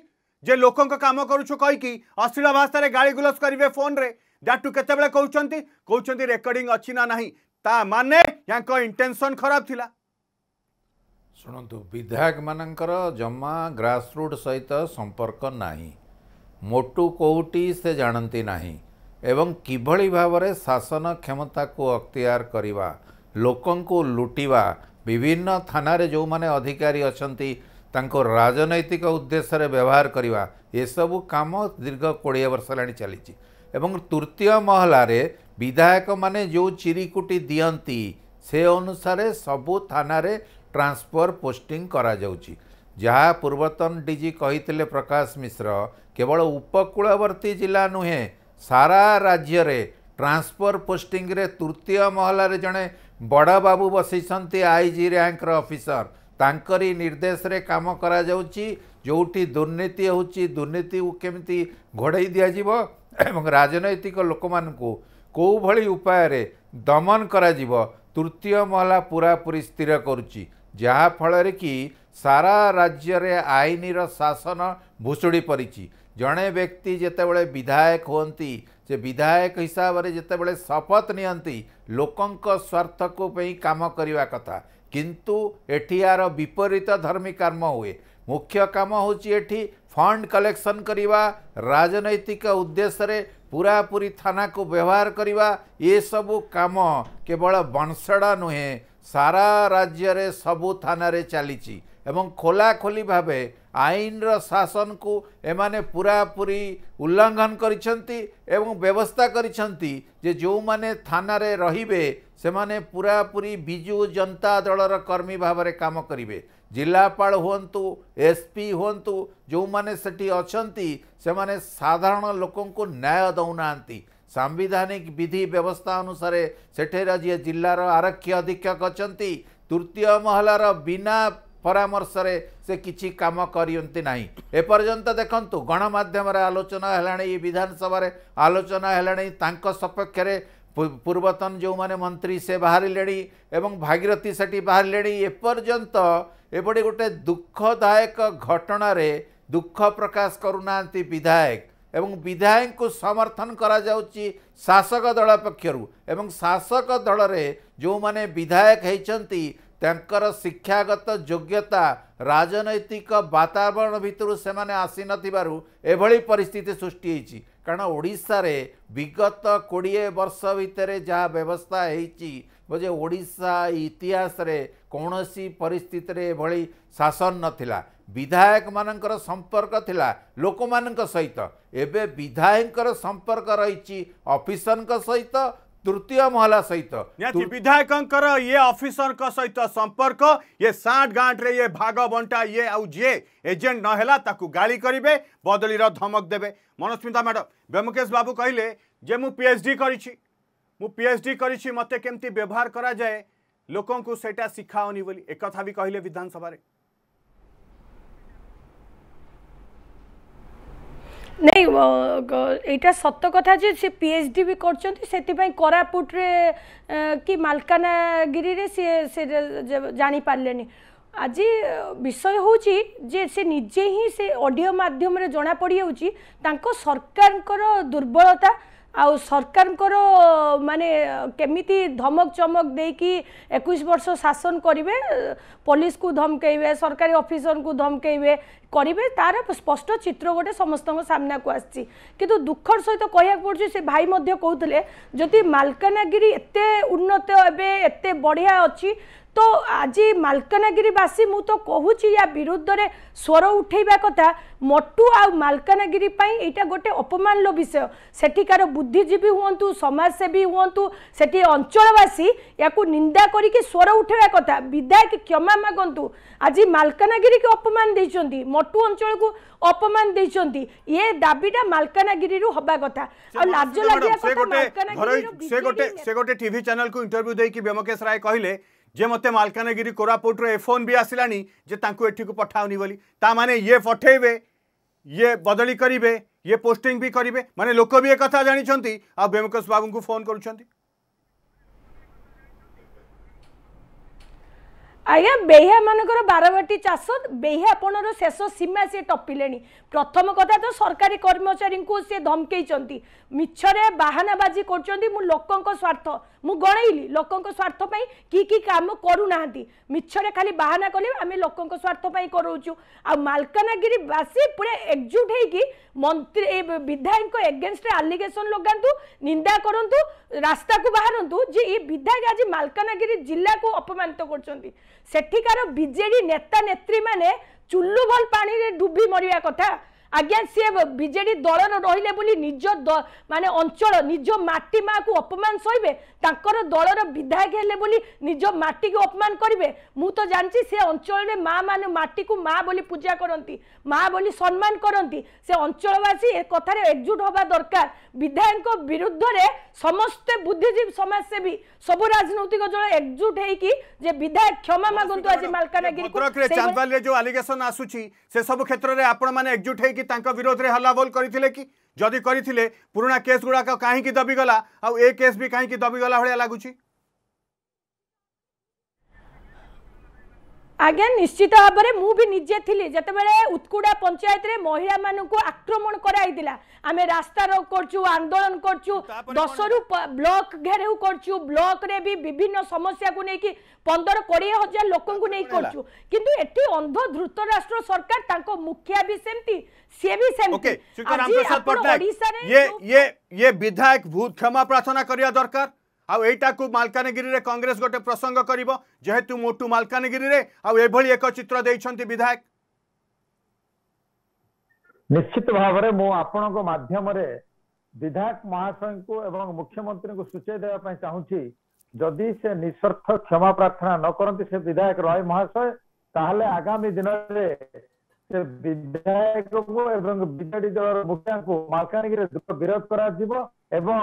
যে লোকঙ্ কাম করছু কইকি অশ্লীল ভাষায় গাড়িগুলস করবে ফোন্রে দ্যাটু কেতবে কৌন কৌন রেকর্ডিং অছি না না ତା ମାନେ ୟାଙ୍କ ଇଣ୍ଟେନସନ୍ ଖରାପ ଥିଲା ଶୁଣନ୍ତୁ ବିଧାୟକମାନଙ୍କର ଜମା ଗ୍ରାସରୁଟ୍ ସହିତ ସମ୍ପର୍କ ନାହିଁ ମୋଟୁ କେଉଁଠି ସେ ଜାଣନ୍ତି ନାହିଁ ଏବଂ କିଭଳି ଭାବରେ ଶାସନ କ୍ଷମତାକୁ ଅକ୍ତିଆର କରିବା ଲୋକଙ୍କୁ ଲୁଟିବା ବିଭିନ୍ନ ଥାନାରେ ଯେଉଁମାନେ ଅଧିକାରୀ ଅଛନ୍ତି ତାଙ୍କୁ ରାଜନୈତିକ ଉଦ୍ଦେଶ୍ୟରେ ବ୍ୟବହାର କରିବା ଏସବୁ କାମ ଦୀର୍ଘ କୋଡ଼ିଏ ବର୍ଷ ହେଲାଣି ଚାଲିଛି এবং ତୃତୀୟ ମହଲାରେ ବିଧାୟକମାନେ ଯେଉଁ ଚିରିକୁଟି ଦିଅନ୍ତି ସେ ଅନୁସାରେ ସବୁ ଥାନାରେ ଟ୍ରାନ୍ସଫର୍ ପୋଷ୍ଟିଂ କରାଯାଉଛି ଯାହା ପୂର୍ବତନ ଡିଜି କହିଥିଲେ ପ୍ରକାଶ ମିଶ୍ର କେବଳ ଉପକୂଳବର୍ତ୍ତୀ ଜିଲ୍ଲା ନୁହେଁ ସାରା ରାଜ୍ୟରେ ଟ୍ରାନ୍ସଫର୍ ପୋଷ୍ଟିଂରେ ତୃତୀୟ ମହଲାରେ ଜଣେ ବଡ଼ବାବୁ ବସିଛନ୍ତି ଆଇଜି ର୍ୟାଙ୍କର ଅଫିସର ତାଙ୍କରି ନିର୍ଦ୍ଦେଶରେ କାମ କରାଯାଉଛି ଯେଉଁଠି ଦୁର୍ନୀତି ହେଉଛି ଦୁର୍ନୀତିକୁ କେମିତି ଘୋଡ଼େଇ ଦିଆଯିବ ଏବଂ ରାଜନୈତିକ ଲୋକମାନଙ୍କୁ କେଉଁଭଳି ଉପାୟରେ ଦମନ କରାଯିବ ତୃତୀୟ ମହଲା ପୂରାପୂରି ସ୍ଥିର କରୁଛି ଯାହାଫଳରେ କି ସାରା ରାଜ୍ୟରେ ଆଇନର ଶାସନ ଭୁଷୁଡ଼ି ପଡ଼ିଛି ଜଣେ ବ୍ୟକ୍ତି ଯେତେବେଳେ ବିଧାୟକ ହୁଅନ୍ତି ସେ ବିଧାୟକ ହିସାବରେ ଯେତେବେଳେ ଶପଥ ନିଅନ୍ତି ଲୋକଙ୍କ ସ୍ୱାର୍ଥକୁ ପାଇଁ କାମ କରିବା କଥା କିନ୍ତୁ ଏଠିଆର ବିପରୀତ ଧର୍ମୀ କର୍ମ ହୁଏ ମୁଖ୍ୟ କାମ ହେଉଛି ଏଠି ଫଣ୍ଡ କଲେକ୍ସନ୍ କରିବା ରାଜନୈତିକ ଉଦ୍ଦେଶ୍ୟରେ ପୁରାପୁରି ଥାନାକୁ ବ୍ୟବହାର କରିବା ଏସବୁ କାମ କେବଳ ବଂଶଡ଼ା ନୁହେଁ ସାରା ରାଜ୍ୟରେ ସବୁ ଥାନାରେ ଚାଲିଛି ଏବଂ ଖୋଲାଖୋଲି ଭାବେ ଆଇନର ଶାସନକୁ ଏମାନେ ପୁରାପୁରି ଉଲ୍ଲଙ୍ଘନ କରିଛନ୍ତି ଏବଂ ବ୍ୟବସ୍ଥା କରିଛନ୍ତି ଯେ ଯେଉଁମାନେ ଥାନାରେ ରହିବେ ସେମାନେ ପୁରାପୁରି ବିଜୁ ଜନତା ଦଳର କର୍ମୀ ଭାବରେ କାମ କରିବେ ଜିଲ୍ଲାପାଳ ହୁଅନ୍ତୁ ଏସ୍ପି ହୁଅନ୍ତୁ ଯେଉଁମାନେ ସେଠି ଅଛନ୍ତି ସେମାନେ ସାଧାରଣ ଲୋକଙ୍କୁ ନ୍ୟାୟ ଦେଉନାହାନ୍ତି ସାମ୍ବିଧାନିକ ବିଧି ବ୍ୟବସ୍ଥା ଅନୁସାରେ ସେଠାରେ ଯିଏ ଜିଲ୍ଲାର ଆରକ୍ଷୀ ଅଧୀକ୍ଷକ ଅଛନ୍ତି ତୃତୀୟ ମହଲାର ବିନା ପରାମର୍ଶରେ ସେ କିଛି କାମ କରିନ୍ତି ନାହିଁ ଏପର୍ଯ୍ୟନ୍ତ ଦେଖନ୍ତୁ ଗଣମାଧ୍ୟମରେ ଆଲୋଚନା ହେଲାଣି ବିଧାନସଭାରେ ଆଲୋଚନା ହେଲାଣି ତାଙ୍କ ସପକ୍ଷରେ ପୂର୍ବତନ ଯେଉଁମାନେ ମନ୍ତ୍ରୀ ସେ ବାହାରିଲେଣି ଏବଂ ଭାଗିରଥୀ ସେଠି ବାହାରିଲେଣି ଏପର୍ଯ୍ୟନ୍ତ ଏଭଳି ଗୋଟେ ଦୁଃଖଦାୟକ ଘଟଣାରେ ଦୁଃଖ ପ୍ରକାଶ କରୁନାହାନ୍ତି ବିଧାୟକ ଏବଂ ବିଧାୟକଙ୍କୁ ସମର୍ଥନ କରାଯାଉଛି ଶାସକ ଦଳ ପକ୍ଷରୁ ଏବଂ ଶାସକ ଦଳରେ ଯେଉଁମାନେ ବିଧାୟକ ହୋଇଛନ୍ତି ତାଙ୍କର ଶିକ୍ଷାଗତ ଯୋଗ୍ୟତା ରାଜନୈତିକ ବାତାବରଣ ଭିତରୁ ସେମାନେ ଆସିନଥିବାରୁ ଏଭଳି ପରିସ୍ଥିତି ସୃଷ୍ଟି ହୋଇଛି କାରଣ ଓଡ଼ିଶାରେ ବିଗତ କୋଡ଼ିଏ ବର୍ଷ ଭିତରେ ଯାହା ବ୍ୟବସ୍ଥା ହେଇଛି ବୋଝେ ଓଡ଼ିଶା ଇତିହାସରେ କୌଣସି ପରିସ୍ଥିତିରେ ଏଭଳି ଶାସନ ନଥିଲା ବିଧାୟକମାନଙ୍କର ସମ୍ପର୍କ ଥିଲା ଲୋକମାନଙ୍କ ସହିତ ଏବେ ବିଧାୟକଙ୍କର ସମ୍ପର୍କ ରହିଛି ଅଫିସରଙ୍କ ସହିତ तृतीय महला सहित विधायक ये अफिसर सहित संपर्क ये सांट गाँटे ये भाग बंटा ये आउ जे एजेंट नहला गाली करेंगे बदलीर धमक देवे मनस्मिता मैडम व्योमकेश बाबू कहले जे मु पीएचडी करी मु पीएचडी करी मत केमती व्यवहार कराए लोक को सीटा शिखाओनी बोली एक भी कहले विधानसभा ନାଇଁ ଏଇଟା ସତ କଥା ଯେ ସେ ପି ଏଚ୍ ଡି ବି କରୁଛନ୍ତି ସେଥିପାଇଁ କୋରାପୁଟରେ କି ମାଲକାନଗିରିରେ ସିଏ ସେ ଜାଣିପାରିଲେନି ଆଜି ବିଷୟ ହେଉଛି ଯେ ସେ ନିଜେ ହିଁ ସେ ଅଡ଼ିଓ ମାଧ୍ୟମରେ ଜଣାପଡ଼ିଯାଉଛି ତାଙ୍କ ସରକାରଙ୍କର ଦୁର୍ବଳତା ଆଉ ସରକାରଙ୍କର ମାନେ କେମିତି ଧମକ ଚମକ ଦେଇକି ଏକୋଇଶ ବର୍ଷ ଶାସନ କରିବେ ପୋଲିସକୁ ଧମକେଇବେ ସରକାରୀ ଅଫିସରଙ୍କୁ ଧମକେଇବେ କରିବେ ତାର ସ୍ପଷ୍ଟ ଚିତ୍ର ଗୋଟେ ସମସ୍ତଙ୍କ ସାମ୍ନାକୁ ଆସିଛି କିନ୍ତୁ ଦୁଃଖର ସହିତ କହିବାକୁ ପଡ଼ୁଛି ସେ ଭାଇ ମଧ୍ୟ କହୁଥିଲେ ଯଦି ମାଲକାନଗିରି ଏତେ ଉନ୍ନତ ଏବେ ଏତେ ବଢ଼ିଆ ଅଛି তো আজি ମାଲକାନଗିରିବାସୀ ମୁଁ ତ କହୁଛି ୟା ବିରୁଦ୍ଧରେ ସ୍ୱର ଉଠାଇବା କଥା ମଟୁ ଆଉ ମାଲକାନଗିରି ପାଇଁ ଏଇଟା ଗୋଟେ ଅପମାନର ବିଷୟ ସେଠିକାର ବୁଦ୍ଧିଜୀବୀ ହୁଅନ୍ତୁ ସମାଜସେବୀ ହୁଅନ୍ତୁ ସେଠି ଅଞ୍ଚଳବାସୀ ୟାକୁ ନିନ୍ଦା କରିକି ସ୍ୱର ଉଠାଇବା କଥା ବିଧାୟକ କ୍ଷମା ମାଗନ୍ତୁ ଆଜି ମାଲକାନଗିରିକୁ ଅପମାନ ଦେଇଛନ୍ତି ମଟୁ ଅଞ୍ଚଳକୁ ଅପମାନ ଦେଇଛନ୍ତି ଏ ଦାବିଟା ମାଲକାନଗିରିରୁ ହବା କଥା ଆଉ ଲାଜ ଲାଗିବା କଥା ମାଲକାନଗିରିର ସେ ଗୋଟେ ଟିଭି ଚ୍ୟାନେଲକୁ ଇଣ୍ଟରଭ୍ୟୁ ଦେଇକି ବ୍ୟମକେଶ ରାୟ କହିଲେ ଯେ ମୋତେ ମାଲକାନଗିରି କୋରାପୁଟରୁ ଏ ଫୋନ୍ ବି ଆସିଲାଣି ଯେ ତାଙ୍କୁ ଏଠିକୁ ପଠାଉନି ବୋଲି ତାମାନେ ଇଏ ପଠେଇବେ ଇଏ ବଦଳି କରିବେ ଇଏ ପୋଷ୍ଟିଂ ବି କରିବେ ମାନେ ଲୋକ ବି ଏ କଥା ଜାଣିଛନ୍ତି ଆଉ ବ୍ୟୋମକେଶ ବାବୁଙ୍କୁ ଫୋନ୍ କରୁଛନ୍ତି ଆଜ୍ଞା ବେହିଆମାନଙ୍କର ବାରବାଟୀ ଚାଷ ବେହିଆପଣର ଶେଷ ସୀମା ସିଏ ଟପିଲେଣି ପ୍ରଥମ କଥା ତ ସରକାରୀ କର୍ମଚାରୀଙ୍କୁ ସିଏ ଧମକେଇଛନ୍ତି ମିଛରେ ବାହାନାବାଜି କରୁଛନ୍ତି ମୁଁ ଲୋକଙ୍କ ସ୍ୱାର୍ଥ ମୁଁ ଗଣେଇଲି ଲୋକଙ୍କ ସ୍ୱାର୍ଥ ପାଇଁ କି କି କାମ କରୁନାହାନ୍ତି ମିଛରେ ଖାଲି ବାହାନା କଲେ ଆମେ ଲୋକଙ୍କ ସ୍ୱାର୍ଥ ପାଇଁ କରାଉଛୁ ଆଉ ମାଲକାନଗିରି ବାସି ପୁରା ଏକଜୁଟ ହେଇକି ମନ୍ତ୍ରୀ ବିଧାୟକଙ୍କ ଏଗେନଷ୍ଟରେ ଆଲିଗେସନ ଲଗାନ୍ତୁ ନିନ୍ଦା କରନ୍ତୁ ରାସ୍ତାକୁ ବାହାରନ୍ତୁ ଯେ ଏ ବିଧାୟକ ଆଜି ମାଲକାନଗିରି ଜିଲ୍ଲାକୁ ଅପମାନିତ କରୁଛନ୍ତି ସେଠିକାର ବିଜେଡି ନେତା ନେତ୍ରୀମାନେ ଚୁଲୁ ଭଲ ପାଣିରେ ଡୁବି ମରିବା କଥା আজ্ঞা সি বিজেডি দলর রহলে বলে নিজ মানে অঞ্চল নিজ মাটি মা অপমান সহবে তাঁর দলর বিধায়ক হলে বলে নিজ মাটি অপমান করবে মু তো জানি সে অঞ্চলের মা মানে মাটি কু মা বলে পূজা করতে মা বলে সম্মান করতে সে অঞ্চলবাসী এ কথার একজুট হওয়া দরকার বিধায়ক বিরুদ্ধে সমস্তে বুদ্ধিজীবী সমাজসেবী সব রাজনৈতিক দল একজুট হয়েকি যে বিধায়ক ক্ষমা মাগন্তু আজ মালকানগি আসুচি সে সব ক্ষেত্রে আপনার মানে একজুট হয়েকি କି ତାଙ୍କ ବିରୋଧରେ ହଲ୍ଲାବୋଲ କରିଥିଲେ କି ଯଦି କରିଥିଲେ ପୁରୁଣା କେସ୍ ଗୁଡ଼ାକ କାହିଁକି ଦବିଗଲା ଆଉ ଏ କେସ୍ ବି କାହିଁକି ଦବିଗଲା ଭଳିଆ ଲାଗୁଛି আজ্ঞা নিশ্চিত ভাবে মু নিজে লি যেতবে উৎকুড়া পঞ্চায়েত মহিলা মানুষ আক্রমণ করাইছিল আমি রাস্তা রোগ করছু আন্দোলন করছু দশ রু ব্লক ঘেরাও করছু ব্লকরে বি বিভিন্ন সমস্যা নিয়ে পনের কোড়িয়ে হাজার লোক করছু কিন্তু এটি অন্ধ ধ্রুত রাষ্ট্র সরকার তাঁর মুখিয়া বি সেমতি সেমি বি সেমতি ये ये ये विधायक भूत क्षमा ଆଉ ଏଇଟାକୁ ମାଲକାନଗିରିରେ କଂଗ୍ରେସ ଗୋଟେ ପ୍ରସଙ୍ଗ କରିବ ଯେହେତୁ ମୋଟୁ ମାଲକାନଗିରିରେ ଆଉ ଏଭଳି ଏକ ଚିତ୍ର ଦେଇଛନ୍ତି ବିଧାୟକ ନିଶ୍ଚିତ ଭାବରେ ମୁଁ ଆପଣଙ୍କ ମାଧ୍ୟମରେ ବିଧାୟକ ମହାଶୟଙ୍କୁ ଏବଂ ମୁଖ୍ୟମନ୍ତ୍ରୀଙ୍କୁ ସୂଚାଇ ଦେବା ପାଇଁ ଚାହୁଁଛି ଯଦି ସେ ନିଃସ୍ୱାର୍ଥ କ୍ଷମା ପ୍ରାର୍ଥନା ନ କରନ୍ତି ସେ ବିଧାୟକ ରହି ମହାଶୟ ତାହେଲେ ଆଗାମୀ ଦିନରେ ସେ ବିଧାୟକଙ୍କୁ ଏବଂ ବିଜେଡି ଦଳର ମୁଖିଆଙ୍କୁ ମାଲକାନଗିରି ବିରୋଧ କରାଯିବ ଏବଂ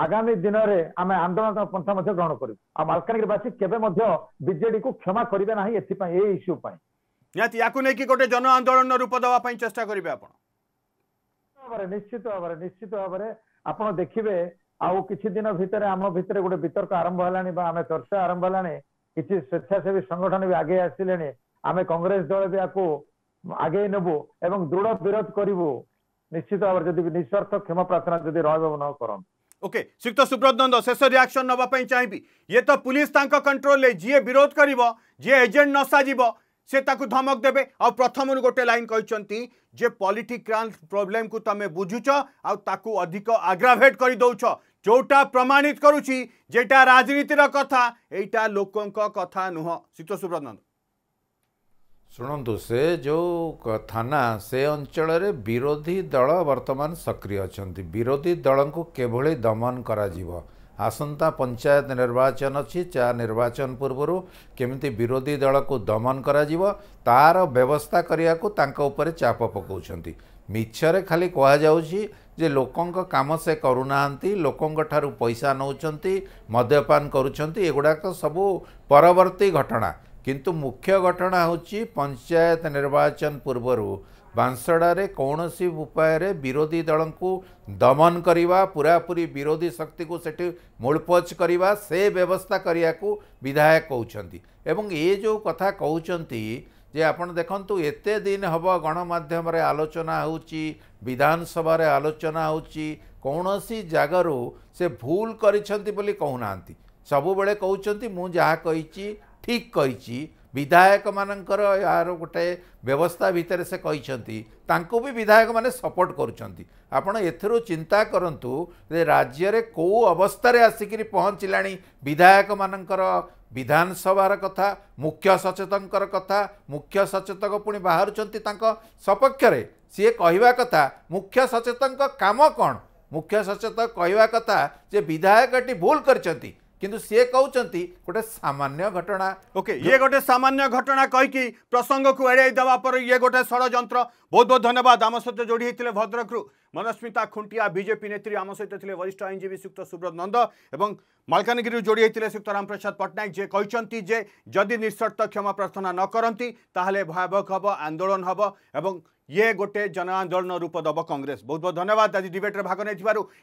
ଆଗାମୀ ଦିନରେ ଆମେ ଆନ୍ଦୋଳନାତ୍ମକ ପନ୍ଥା ମଧ୍ୟ ଗ୍ରହଣ କରିବୁ ଆଉ ମାଲକାନଗିରିବାସୀ କେବେ ମଧ୍ୟ ବିଜେଡିକୁ କ୍ଷମା କରିବେ ନାହିଁ ଏଥିପାଇଁ ଏଇ ଇସ୍ୟୁ ପାଇଁ ନିହାତି ୟାକୁ ନେଇକି ଗୋଟେ ଜନ ଆନ୍ଦୋଳନ ରୂପ ଦେବା ପାଇଁ ଚେଷ୍ଟା କରିବେ ଆପଣ ଭାବରେ ନିଶ୍ଚିତ ଭାବରେ ନିଶ୍ଚିତ ଭାବରେ ଆପଣ ଦେଖିବେ ଆଉ କିଛି ଦିନ ଭିତରେ ଆମ ଭିତରେ ଗୋଟେ ବିତର୍କ ଆରମ୍ଭ ହେଲାଣି ବା ଆମେ ଚର୍ଚ୍ଚା ଆରମ୍ଭ ହେଲାଣି କିଛି ସ୍ୱେଚ୍ଛାସେବୀ ସଂଗଠନ ବି ଆଗେଇ ଆସିଲେଣି ଆମେ କଂଗ୍ରେସ ଦଳ ବି ଆକୁ ଆଗେଇ ନେବୁ ଏବଂ ଦୃଢ ବିରୋଧ କରିବୁ ନିଶ୍ଚିତ ଭାବରେ ଯଦି ନିଃସ୍ୱାର୍ଥ କ୍ଷମା ପ୍ରାର୍ଥନା ଯଦି ରହିବ ନ କରନ୍ତୁ ओके श्रीयुक्त सुब्रत नंद शेष रियाक्शन नापी चाहिए ये तो पुलिस कंट्रोल जीए विरोध कर जीए एजेंट न साजिब से धमक देवे आ प्रथम गोटे लाइन कहते जे पलिटिक्रांत प्रोब्लेम को तुम बुझुच आधिक आग्राभेट कर दौच जोटा प्रमाणित करुच्ची जेटा राजनीतिर कथा यहीटा लोक कथा नुह श्रीयुक्त सुब्रत नंद ଶୁଣନ୍ତୁ ସେ ଯେଉଁ ଥାନା ସେ ଅଞ୍ଚଳରେ ବିରୋଧୀ ଦଳ ବର୍ତ୍ତମାନ ସକ୍ରିୟ ଅଛନ୍ତି ବିରୋଧୀ ଦଳଙ୍କୁ କିଭଳି ଦମନ କରାଯିବ ଆସନ୍ତା ପଞ୍ଚାୟତ ନିର୍ବାଚନ ଅଛି ଯାହା ନିର୍ବାଚନ ପୂର୍ବରୁ କେମିତି ବିରୋଧୀ ଦଳକୁ ଦମନ କରାଯିବ ତାର ବ୍ୟବସ୍ଥା କରିବାକୁ ତାଙ୍କ ଉପରେ ଚାପ ପକାଉଛନ୍ତି ମିଛରେ ଖାଲି କୁହାଯାଉଛି ଯେ ଲୋକଙ୍କ କାମ ସେ କରୁନାହାନ୍ତି ଲୋକଙ୍କ ଠାରୁ ପଇସା ନେଉଛନ୍ତି ମଦ୍ୟପାନ କରୁଛନ୍ତି ଏଗୁଡ଼ାକ ସବୁ ପରବର୍ତ୍ତୀ ଘଟଣା किंतु मुख्य घटना हूँ पंचायत निर्वाचन पूर्वर बांसड़े कौन सी उपाय विरोधी दल को दमन करवा पूरी विरोधी शक्ति को सेठ मूलपोच करवा से व्यवस्था करने को विधायक कहते ये जो कथा कहते जे आप देखु एत दिन हम गणमाम आलोचना होधानसभा आलोचना होनसी जगार से भूल कर सबुबले कहते मुझे ଠିକ୍ କହିଛି ବିଧାୟକମାନଙ୍କର ଏହାର ଗୋଟେ ବ୍ୟବସ୍ଥା ଭିତରେ ସେ କହିଛନ୍ତି ତାଙ୍କୁ ବି ବିଧାୟକମାନେ ସପୋର୍ଟ କରୁଛନ୍ତି ଆପଣ ଏଥିରୁ ଚିନ୍ତା କରନ୍ତୁ ଯେ ରାଜ୍ୟରେ କେଉଁ ଅବସ୍ଥାରେ ଆସିକରି ପହଞ୍ଚିଲାଣି ବିଧାୟକମାନଙ୍କର ବିଧାନସଭାର କଥା ମୁଖ୍ୟ ସଚେତଙ୍କର କଥା ମୁଖ୍ୟ ସଚେତକ ପୁଣି ବାହାରୁଛନ୍ତି ତାଙ୍କ ସପକ୍ଷରେ ସିଏ କହିବା କଥା ମୁଖ୍ୟ ସଚେତଙ୍କ କାମ କ'ଣ ମୁଖ୍ୟ ସଚେତକ କହିବା କଥା ଯେ ବିଧାୟକଟି ଭୁଲ କରିଛନ୍ତି কিন্তু সি কৌঁতি গোটে সামান্য ঘটনা ওকে ইয়ে গোটে সামান্য ঘটনা কইকি প্রসঙ্গকু এড়াই দেওয়া পরে ইয়ে গোটে ষড়যন্ত্র বহুত বহুত ধন্যবাদ আম সহ যোড়ি হয়েছিল ভদ্রকরু মনস্মিতা খুঁটিয়া বিজেপি নেত্রী আম সহ লে বরিষ্ঠ আইনজীবী শ্রীযুক্ত সুব্রত নন্দ এবং মালকানগিরি যোড়ি হয়েছিল শ্রীযুক্ত রামপ্রসাদ পট্টনাক যে কিন্তু যে যদি নিঃসর্ত ক্ষমা প্রার্থনা ন করতে তাহলে ভয়াবহ হব আন্দোলন হব এবং ইয়ে গোটে জন আন্দোলন রূপ দেব কংগ্রেস বহুত বহুত ধন্যবাদ আজ ডিবেটরে ভাগ নেই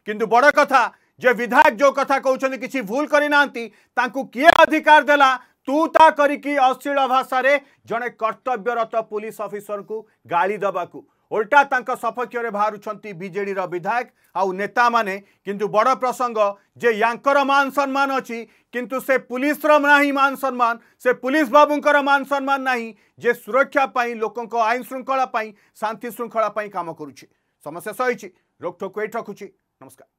কিন্তু বড় কথা जे विधायक जो कथा कौन किसी भूल करना किए अधिकार दे तू ता करश्लील भाषा जड़े कर्तव्यरत पुलिस अफिसर को गाड़ी देवा उल्टा सपक्ष में बाहर विजे विधायक आउ नेता माने बड़ प्रसंग जे यांकर मान सम्मान अच्छी किंतु से पुलिस ना ही मान सम्मान से पुलिस बाबूंर मान सम्मान ना जे सुरक्षापी लोक आईन श्रृंखलापी शांति श्रृंखलापी काम कर समस्या सही रोकठोक रखुच्छी नमस्कार